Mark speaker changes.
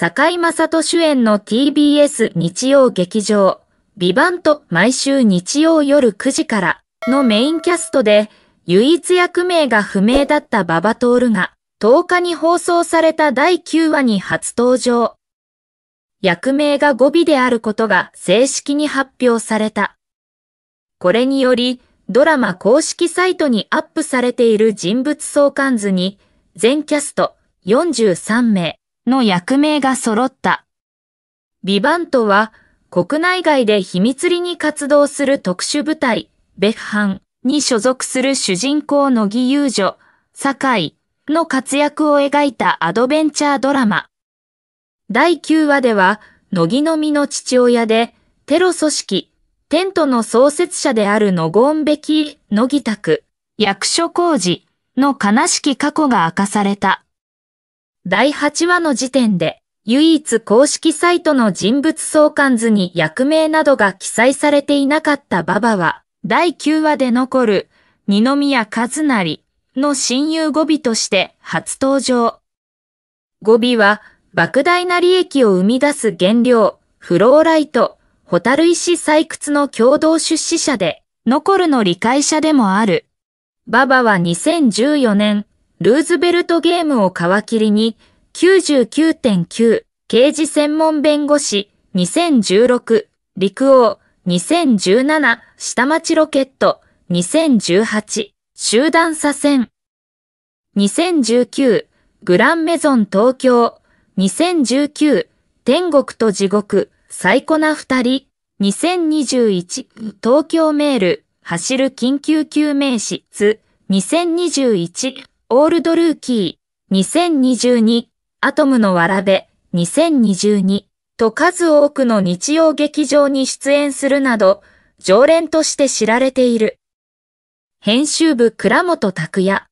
Speaker 1: 坂井正人主演の TBS 日曜劇場、ビバント毎週日曜夜9時からのメインキャストで、唯一役名が不明だったババトールが、10日に放送された第9話に初登場。役名が語尾であることが正式に発表された。これにより、ドラマ公式サイトにアップされている人物相関図に、全キャスト43名、の役名が揃った。ビバントは国内外で秘密裏に活動する特殊部隊、ベハンに所属する主人公乃木遊女、酒井の活躍を描いたアドベンチャードラマ。第9話では、乃木の実の父親で、テロ組織、テントの創設者であるノゴンベキ、野木宅、役所工事の悲しき過去が明かされた。第8話の時点で、唯一公式サイトの人物相関図に役名などが記載されていなかった馬場は、第9話で残る、二宮和成の親友語尾として初登場。語尾は、莫大な利益を生み出す原料、フローライト、ホタル石採掘の共同出資者で、残るの理解者でもある。ババは2014年、ルーズベルトゲームを皮切りに、99.9、刑事専門弁護士、2016、陸王、2017、下町ロケット、2018、集団左遷。2019、グランメゾン東京、2019、天国と地獄、最古な二人、2021、東京メール、走る緊急救命室、2021、オールドルーキー、2022、アトムのわらべ、2022と数多くの日曜劇場に出演するなど、常連として知られている。編集部倉本拓也。